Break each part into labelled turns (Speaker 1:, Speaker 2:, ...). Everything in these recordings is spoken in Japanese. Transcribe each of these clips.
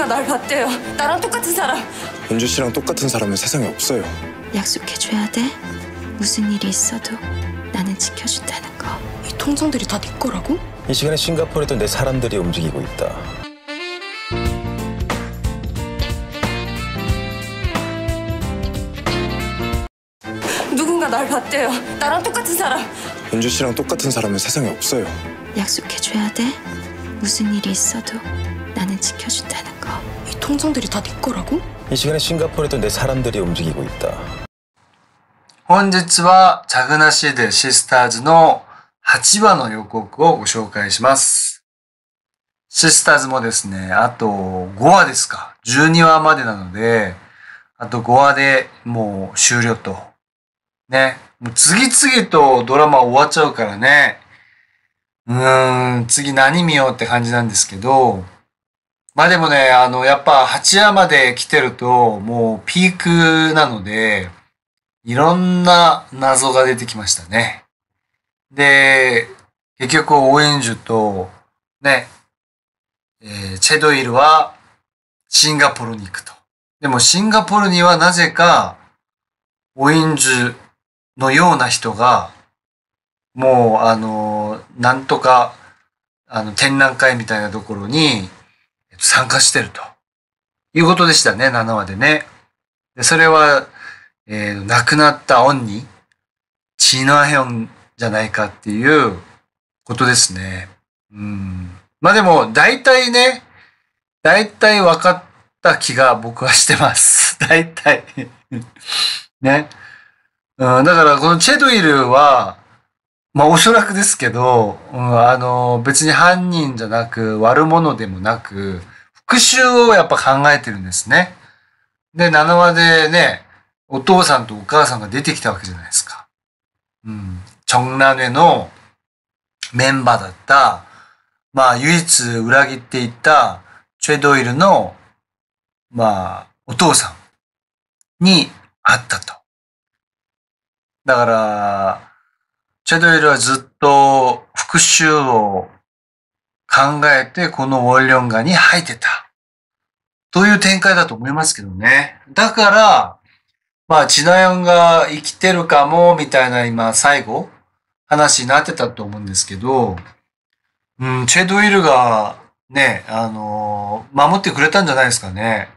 Speaker 1: 누군가 날 봤대요. 나랑 똑같은 사람. 은주 씨랑 똑같은 사람은 세상에 없어요. 약속해줘야 돼. 무슨 일이 있어도 나는 지켜준다는 거. 이통성들이다 네 거라고? 이 시간에 싱가포르에도 내 사람들이 움직이고 있다. 누군가 날 봤대요. 나랑 똑같은 사람. 은주 씨랑 똑같은 사람은 세상에 없어요. 약속해줘야 돼. 무슨 일이 있어도 나는 지켜준다는 이통장들이다네거라고이시간에싱가포르에도내사람들이움직이고있다本日は、チャグナシーでシスターズの8話の予告をご紹介します。シスターズもですね、あと5話ですか。12話までなので、あと5話でもう終了と。ね。もう次々とドラマ終わっちゃうからね。うーん、次何見ようって感じなんですけど、まあでもね、あの、やっぱ八夜まで来てると、もうピークなので、いろんな謎が出てきましたね。で、結局、応援樹と、ね、えー、チェドイルはシンガポールに行くと。でもシンガポールにはなぜか、応援樹のような人が、もう、あの、なんとか、あの、展覧会みたいなところに参加してるということでしたね、7話でね。でそれは、えー、亡くなった恩に、チーナヘヨンじゃないかっていうことですね。うん。まあでも、大体ね、大体分かった気が僕はしてます。大体 ね。うん、だから、このチェドイルは、まあ、おそらくですけど、うん、あの、別に犯人じゃなく、悪者でもなく、復讐をやっぱ考えてるんですね。で、7話でね、お父さんとお母さんが出てきたわけじゃないですか。うん。チョンネのメンバーだった、まあ唯一裏切っていたチェドイルの、まあ、お父さんに会ったと。だから、チェドイルはずっと復讐を考えてこのウォリョンガに入ってた。という展開だと思いますけどね。だから、まあ、チナヨンが生きてるかも、みたいな今、最後、話になってたと思うんですけど、うん、チェドウィルが、ね、あのー、守ってくれたんじゃないですかね。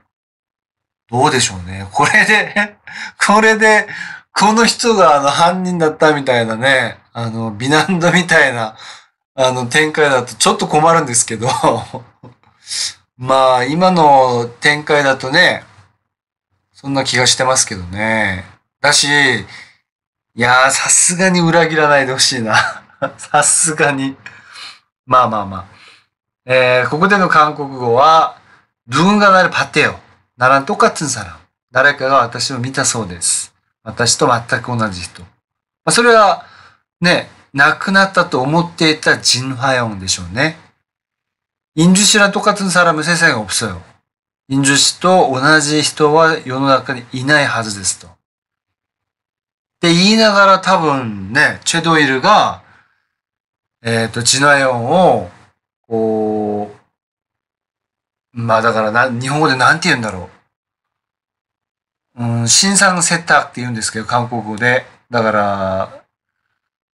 Speaker 1: どうでしょうね。これで これで、この人があの犯人だったみたいなね、あの、ナンドみたいなあの展開だとちょっと困るんですけど まあ今の展開だとね、そんな気がしてますけどね。だし、いやーさすがに裏切らないでほしいな。さすがに。まあまあまあ。えー、ここでの韓国語は、がなるパテよ。ならんとかつんさら。誰かが私を見たそうです。私と全く同じ人。まあ、それは、ね、亡くなったと思っていたジンハヨンでしょうね。인주씨랑똑같은사람은세상에없어 요。 인주씨と同じ人は世の中にいないはずですと。って言いながら多分ね、チェドイルが、えっ、ー、と、ジンハヨンを、こう、まあだからな、日本語で何て言うんだろう。うん、新産セッターって言うんですけど、韓国語で。だから、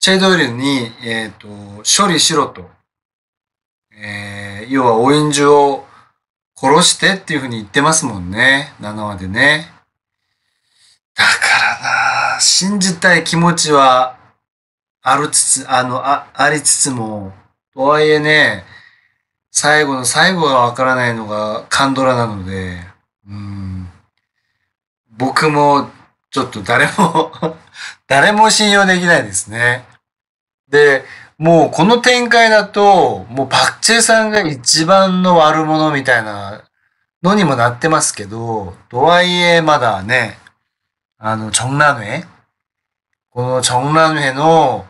Speaker 1: チェイドウイルに、えっ、ー、と、処理しろと。えー、要はオインジュを殺してっていうふうに言ってますもんね。7話でね。だからな信じたい気持ちはあるつつ、あの、あ、ありつつも、とはいえね、最後の最後がわからないのがカンドラなので、うん。僕も、ちょっと誰も 誰も信用できないですね。で、もうこの展開だと、もうパクチェさんが一番の悪者みたいなのにもなってますけど、とはいえまだね、あの、チョンラウェこのチョンラウェの、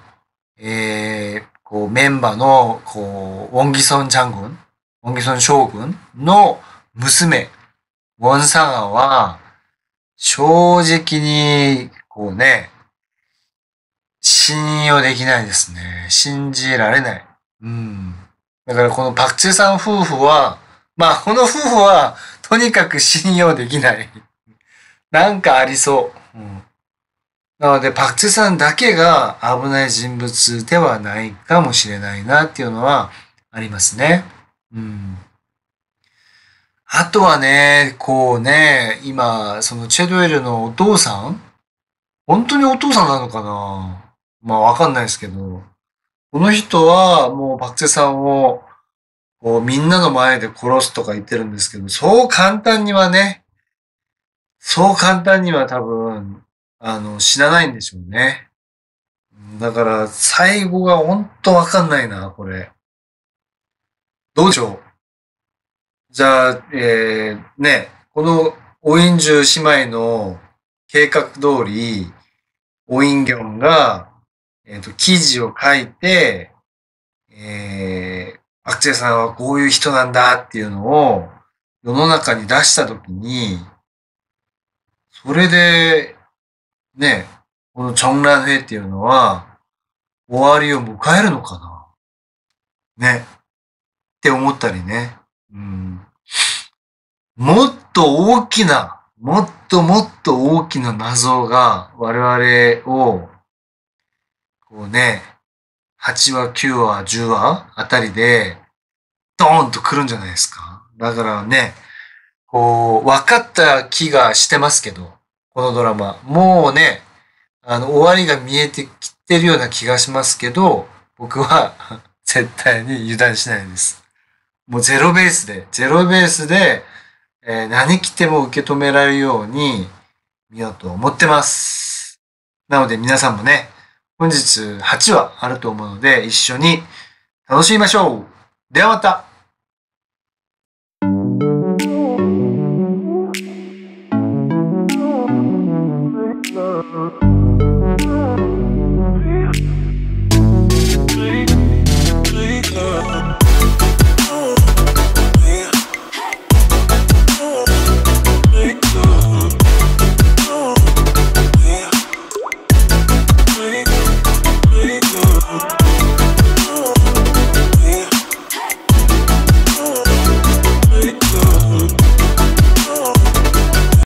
Speaker 1: えー、こうメンバーの、こう、ウォンギソンン軍、ウォンギソン将軍の娘、ウォンサガは、正直に、こうね、信用できないですね。信じられない。うん。だからこのパクチーさん夫婦は、まあこの夫婦はとにかく信用できない。なんかありそう。うん、なのでパクチェさんだけが危ない人物ではないかもしれないなっていうのはありますね。うん。あとはね、こうね、今、そのチェドエルのお父さん本当にお父さんなのかなまあわかんないですけど、この人はもうバクテさんをこうみんなの前で殺すとか言ってるんですけど、そう簡単にはね、そう簡単には多分、あの、死なないんでしょうね。だから最後がほんとわかんないな、これ。どうでしょうじゃあ、えー、ね、このオインジュ姉妹の計画通り、オインギョンがえっ、ー、と、記事を書いて、えー、アクェさんはこういう人なんだっていうのを世の中に出したときに、それで、ね、このチョンランヘイっていうのは、終わりを迎えるのかなね。って思ったりね。うん。もっと大きな、もっともっと大きな謎が我々をこうね、8話、9話、10話あたりで、ドーンと来るんじゃないですか。だからね、こう、分かった気がしてますけど、このドラマ。もうね、あの、終わりが見えてきてるような気がしますけど、僕は 絶対に油断しないです。もうゼロベースで、ゼロベースで、えー、何着ても受け止められるように見ようと思ってます。なので皆さんもね、本日8話あると思うので、一緒に楽しみましょうではまた